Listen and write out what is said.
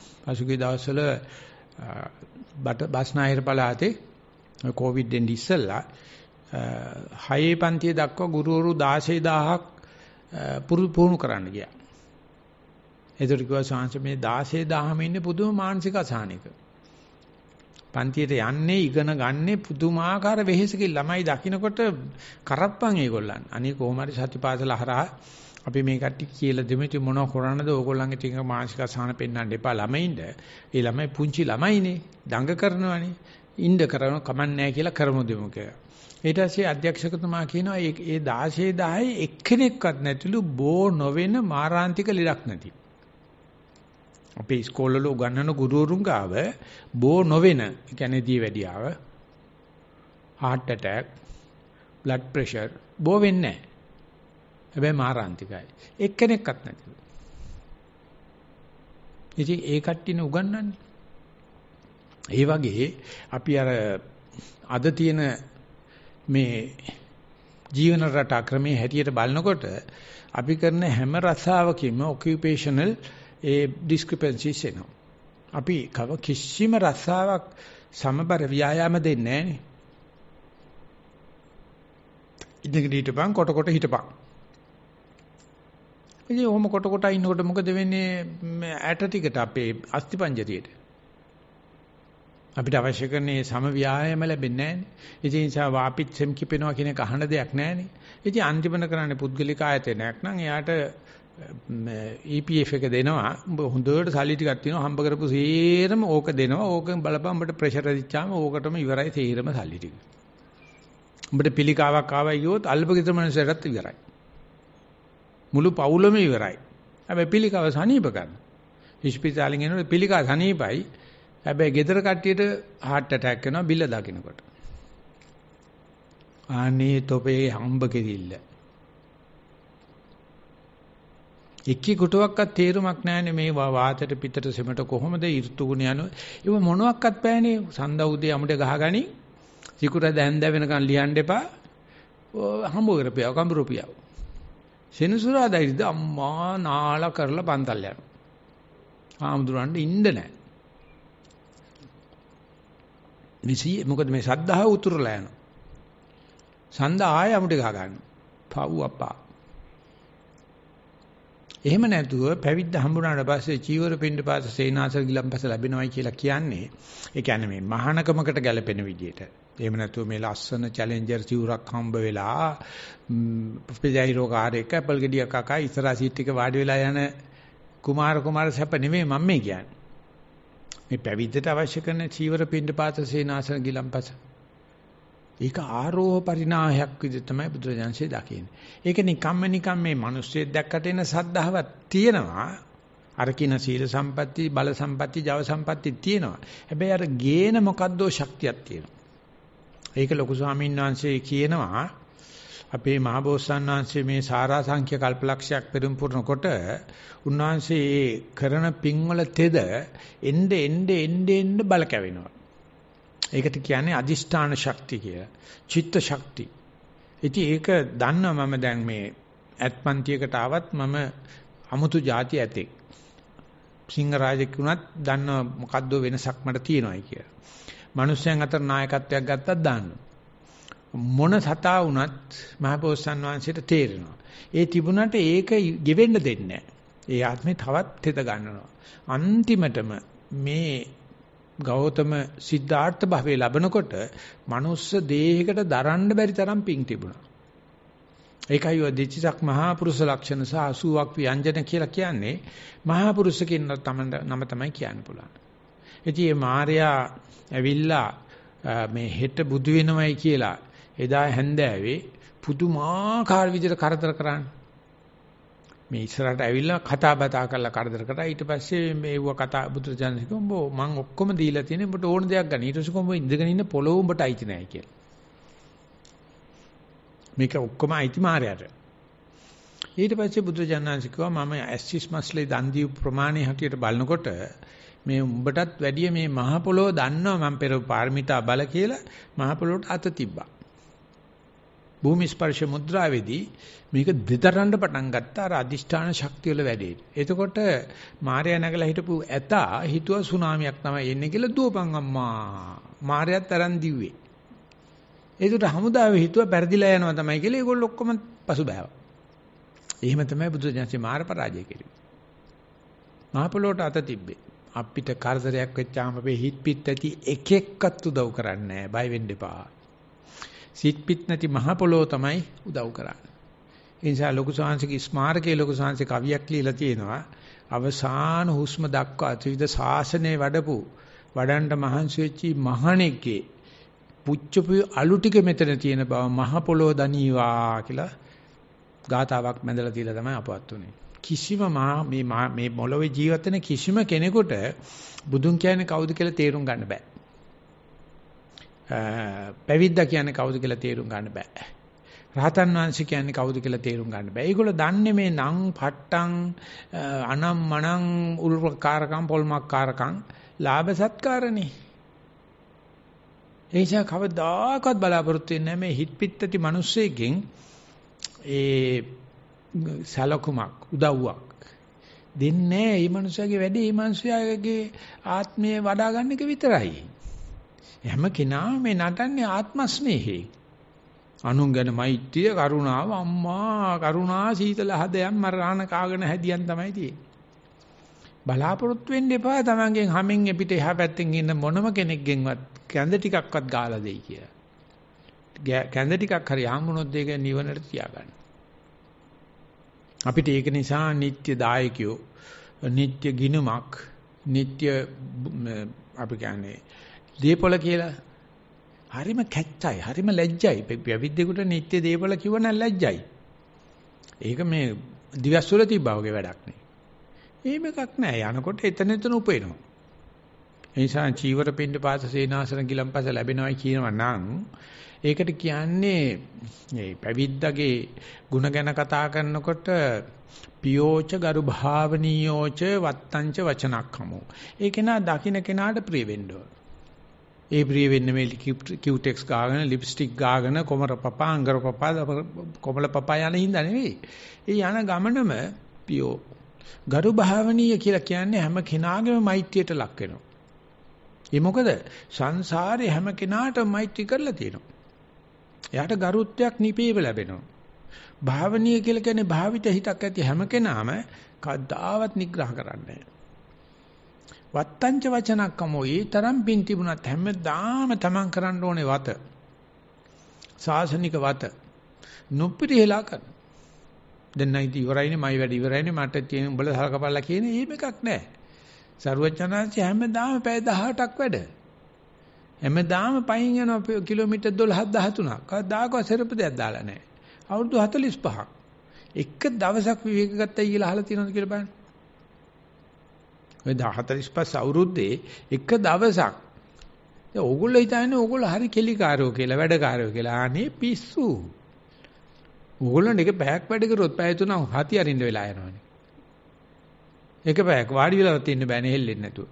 පසුගිය දවස්වල බට බස්නාහිර පළාතේ කොවිඩ් දෙන්න ඉස්සෙල්ලා හයේ පන්තිය දක්වා ගුරුවරු 16000ක් පුරුදු කරන්න ගියා. ඒතර කිව්වා සාංශ මේ 16000ම ඉන්නේ පුදුම මානසික අසහනයක. පන්තියට යන්නේ ඉගෙන ගන්නෙ පුදුමාකාර වෙහෙසකින් ළමයි දකින්නකොට කරප්පන් ඒගොල්ලන්. අනේ කොහොම හරි සතිපාසල හරහා අපි මේ කට්ටිය කියලා දෙමු ඉතින් මොනව කරන්නද ඕගොල්ලන්ගේ තියෙන මානසික අසහන පෙන්වන්න එපා ළමයින්ට. ඒ ළමයි පුංචි ළමයිනේ දඟ කරනවානේ. ඉන්න කරන කමන්නේ කියලා කරමු දෙමු කියලා. ඊට පස්සේ අධ්‍යක්ෂකතුමා කියනවා ඒ 16 10 එක්කෙනෙක්වත් නැතිලු බෝ නොවෙන මාරාන්තික ලෙඩක් නැති. අපේ ඉස්කෝලවල උගන්වන ගුරුවරුන් ගාව බෝ නොවෙන, ඒ කියන්නේ දී වැඩියාව, heart attack, blood pressure බෝ වෙන්නේ නැහැ. හැබැයි මාරාන්තිකයි. එක්කෙනෙක්වත් නැතිව. ඉතින් ඒ කට්ටියන උගන්වන්නේ. ඒ වගේ අපි අර අද තියෙන මේ ජීවන රටා ක්‍රමයේ හැටියට බලනකොට අපි කරන හැම රස්සාවකින්ම ඔකියුපේෂනල් ඒ ඩිස්ක්‍රිපෙන්සිස් එනවා. අපි කව කිසිම රස්සාවක් සමබර ව්‍යායාම දෙන්නේ නැහැ නේ. ඉඳගෙන හිටපන් කොට කොට හිටපන්. ඉතින් ඔහොම කොට කොට ඉන්නකොට මොකද වෙන්නේ ඇට ටිකට අපේ අස්ති පංජරියට. අපිට අවශ්‍ය කරන මේ සම ව්‍යායාම ලැබෙන්නේ නැහැ. ඉතින් ඒ නිසා වාපිච්චම් කිපෙනවා කියන එක අහන දෙයක් නැහැනේ. ඉතින් අන්තිමන කරන්නේ පුද්ගලික ආයතනයක් නම් එයාට EPF එක දෙනවා. උඹ හොඳට සල්ලි ටිකක් තියෙනවා. හම්බ කරපු සේරම ඕක දෙනවා. ඕකෙන් බලපන් උඹට ප්‍රෙෂර් දිච්චාම ඕකටම ඉවරයි සේරම සල්ලි ටික. උඹට පිළිකාවක් ආවයි කියොත් අල්පගිත මනුස්සයරත් ඉවරයි. මුළු පවුලම ඉවරයි. හැබැයි පිළිකාව සනීප කරන. හොස්පිටාලෙන් එනකොට පිළිකා සනීපයි. හැබැයි ගෙදර කට්ටියට heart attack වෙනවා බිල්ල දකින්නකොට. අනේ තොපේ හම්බ කෙරිල්ල. එක්කී කොටුවක්වත් තේරුමක් නැහැනේ මේ වාතයට පිටට සෙමට කොහොමද ඍතුගුණ යන ඒව මොනවත්වත් පෑනේ සඳා උදේ අමුඩ ගහගනි සිකුරද හැන්ද වෙනකන් ලියන්න එපා හම්බ කරපියව කම්බුරුපියව සෙනසුරාදා ඉරිද අම්මා නාලා කරලා පන්තල් යනවා. ආමුදුරන්න ඉන්න නැහැ. නිසි මොකද මේ සද්ධාව උතුරලා යනවා. සඳ ආය අමුඩ ගහ ගන්නවා. පව් අප්පා. එහෙම නැතුව පැවිද්ද හම්බුනාට පස්සේ චීවර පින්ඩ පාස සේනාසල් ගිලම්පස ලැබෙනවයි කියලා කියන්නේ ඒ කියන්නේ මේ මහානකමකට ගැලපෙන විදිහට එහෙම නැතුව මේ ලස්සන චැලෙන්ජර් සිවුරක් හම්බ වෙලා ප්‍රජයිරෝ කාර් එක ඇපල් ගෙඩියක් අකා ඉස්සරහා සීට් එක වාඩි වෙලා යන කුමාර කුමාර සැප නෙමෙයි මම මේ කියන්නේ. මේ පැවිද්දට අවශ්‍ය කරන චීවර පින්ඩ පාත සේනාසන ගිලම්පස. ඒක ආරෝහ පරිණාහයක් විදිහ තමයි බුදුරජාන්සේ දකින්නේ. ඒක නිකම්ම නිකම් මේ මිනිස්සෙක් දැක්කට එන සද්ධාවක් තියෙනවා. අර කින සීල සම්පatti, බල සම්පatti, ජව සම්පatti තියෙනවා. හැබැයි අර ගේන මොකද්දෝ ශක්තියක් තියෙනවා. ඒක ලොකු ස්වාමීන් වහන්සේ කියනවා අපේ මහබෝසත්න් වහන්සේ මේ සාරා සංඛ්‍ය කල්පලක්ෂයක් පෙරම්පුරනකොට උන්වහන්සේ කරන පින්වල තෙද එnde එnde එnde එnde බල කැවෙනවා. ඒකට කියන්නේ අදිෂ්ඨාන ශක්තිය කියලා. චිත්ත ශක්තිය. ඉතින් ඒක දන්නවා මම දැන් මේ ඇත්පන්තියකට ආවත් මම අමුතු જાති ඇතෙක්. සිංහ රාජෙක් වුණත් දන්නවා මොකද්ද වෙනසක් මට තියෙනවයි කියලා. මිනිස්යන් අතර නායකත්වයක් ගත්තත් දාන්න. මොන සතා වුණත් මහපොස්සන් වහන්සේට තේරෙනවා. ඒ තිබුණට ඒක ගෙවෙන්න දෙන්නේ ඒ ආත්මේ තවත් තෙත ගන්නවා. අන්තිමටම මේ ගෞතම සිද්ධාර්ථ භවයේ ලැබනකොට මනුස්ස දේහයකට දරන්න බැරි තරම් පිං තිබුණා. ඒකයි ඔය දෙචිසක් මහා පුරුෂ ලක්ෂණ සහ 80ක් ව්‍යංජන කියලා කියන්නේ මහා පුරුෂ කියන නම තමයි කියන්න පුළුවන්. ඉතින් මේ මාර්යා ඇවිල්ලා මේ හෙට බුදු වෙනවයි කියලා එදා හැන්දෑවේ පුදුමාකාර විදිහට කරදර කරන්නේ. මේ ඉස්සරහට ඇවිල්ලා කතා බතා කරලා කරදර කරා ඊට පස්සේ මේව කතා බුදුරජාණන් කිව්වා උඹ මං ඔක්කොම දීලා තියෙන උඹට ඕන දෙයක් ගන්න ඊට පස්සේ කොහොම ඉඳගෙන ඉන්න පොළොව උඹට අයිති නැහැ කියලා. මේක ඔක්කොම අයිති මායයට. ඊට පස්සේ බුදුරජාණන් කිව්වා මම ඇස්සිස් මස්ලේ දන් දීපු ප්‍රමාණය හැටියට බලනකොට මේ උඹටත් වැඩිය මේ මහ පොළොව දන්නවා මම පෙර පාරමිතා බල කියලා මහ පොළොවට අත තිබ්බා. භූමි ස්පර්ශ මුද්‍රාවේදී මේක දෙතරන්න පටන් ගත්තා අර අදිෂ්ඨාන ශක්තිය වල වැඩේට. එතකොට මාර්යා නැගලා හිටපු ඇතා හිතුවා සුනාමියක් තමයි එන්නේ කියලා දුවපන් අම්මා. මාර්යාත් තරන් දිව්වේ. ඒකට හමුදාවේ හිතුවා පෙරදිලා යනවා තමයි කියලා ඒගොල්ලෝ ඔක්කොම පසුබෑවා. එහෙම තමයි බුදුසසුනේ මාර පරාජය කෙරේ. මහපොළොවට අත තිබ්බේ. අපිට කරදරයක් වෙච්චාම අපේ හිත පිට ඇති එක එක්කත් උදව් කරන්නේ නැහැ. බය වෙන්න එපා. සිත් පිට නැති මහ පොළොව තමයි උදව් කරන්නේ. ඒ නිසා ලොකු ශාන්සික ස්මාරකයේ ලොකු ශාන්සික කවියක් ලියලා තියෙනවා. අවසාන හුස්ම දක්වා ත්‍රිවිධ ශාසනයේ වැඩපු වඩන්ට මහන්සි වෙච්චි මහණෙක්ගේ පුච්චපු අලු ටික මෙතන තියෙන බව මහ පොළොව දනීවා කියලා ගාතාවක් මැදලා තියලා තමයි අපවත් උනේ. කිසිම මා මේ මේ මොළවේ ජීවත් වෙන කිසිම කෙනෙකුට බුදුන් කියන්නේ කවුද කියලා තේරුම් ගන්න බෑ. පැවිද්දා කියන්නේ කවුද කියලා තේරුම් ගන්න බෑ. රහතන් වහන්සේ කියන්නේ කවුද කියලා තේරුම් ගන්න බෑ. ඒගොල්ලෝ දන්නේ මේ නං පට්ටං අනම් මනං උල්කාරකම් පොල්මක්කාරකම් ලාභ සත්කාරනේ. ඒ නිසා කවදාකවත් බලාපොරොත්තු වෙන්නේ නැහැ මේ හිත් පිත්තටි මිනිස්සෙකින් ඒ සලකුමක් උදව්වක් දෙන්නේ මේ මනුස්සයාගේ වැඩේ මේ මනුස්සයාගේ ආත්මය වඩා ගන්න එක විතරයි. හැම කෙනාම මේ නටන්නේ ආත්මස්නේහේ. අනුන් ගැන මෛත්‍රිය, කරුණාව, අම්මා, කරුණා සීතල හදයන් මරාණ කාගෙන හැදියන් තමයි තියෙන්නේ. බලාපොරොත්තු වෙන්න එපා තමන්ගෙන් හැමෙන් පිට එහා පැත්තෙන් ඉන්න මොනම කෙනෙක්ගෙන්වත් කැඳ ටිකක්වත් ගාලා දෙයි කියලා. කැඳ ටිකක් හරි හම්බුනොත් ඒක නිවනට තියාගන්න. අපිට ඒක නිසා නিত্য දායකයෝ නিত্য ගිනුමක් නিত্য අපි කියන්නේ දීපල කියලා හරිම කැච්චයි හරිම ලැජ්ජයි පැවිද්දෙකුට නিত্য දීපල කිව්වනම් ලැජ්ජයි ඒක මේ දිවස් වල තිබ්බා වගේ වැඩක් නේ එහෙම එකක් නෑ යනකොට එතන එතන උපේනවා නිසා චීවර පින්ඩ පාත සේනාසන ගිලම්පස ලැබෙනවා කියනවා නම් ඒකට කියන්නේ මේ පැවිද්දගේ ಗುಣ ගැන කතා කරනකොට පියෝච ගරු භාවනියෝච වත්තංච වචනක්කමෝ. ඒ කෙනා දකින්න කෙනාට ප්‍රිය වෙන්න ඕන. ඒ ප්‍රිය වෙන්න මේ කියුටෙක්ස් ගාගෙන ලිප්ස්ටික් ගාගෙන කොමර පපා අංගර පපා කොමල පපා යන හින්දා නෙවෙයි. ඒ යන ගමනම පියෝ ගරු භාවනීය කියලා කියන්නේ හැම කෙනාගේම මෛත්‍රියට ලක් වෙනවා. ඒ මොකද සංසාරේ හැම කෙනාටම මෛත්‍රී කරලා තියෙනවා. එයාට ගරුත්වයක් නිපේව ලැබෙනවා. භාවනීය කියලා කියන්නේ භාවිත හිතක් ඇති හැම කෙනාම කද්දාවත් නිග්‍රහ කරන්නේ වත්තංච වචනක්කමෝ ඒ තරම් පින් තිබුණත් හැමදාම තමන් කරන්න ඕනේ වත. සාසනික වත. නොපිරිහෙලා කරන. දැන් නැයිද ඉවරයිනේ මයි වැඩ ඉවරයිනේ මට තියෙන උඹලා සලකපල්ලා කියන එහෙම එකක් නැහැ. සරුවචනාංශය හැමදාම පැය 18ක් වැඩ. හැමදාම පයින් යනවා කිලෝමීටර් 12ක් 13ක්. කවදාකවත් සරපදයක් දාලා නැහැ. අවුරුදු 45ක්. එක දවසක් විවේක ගත්තයි කියලා අහලා තියෙනවද කියලා බලන්න. ඔය 45 අවුරුද්දේ එක දවසක් දැන් ඕගොල්ලෝ හිතන්නේ ඕගොල්ලෝ හරි කෙලිකාරයෝ කියලා වැඩකාරයෝ කියලා. අනේ පිස්සු. ඕගොල්ලෝ එක පැයක් වැඩ කරොත් පැය තුනක් හති අරින්න වෙලා යනවනේ. එක පැයක් වාඩි වෙලා තින්න බෑනේ හෙල්ලෙන්නේ නැතුව.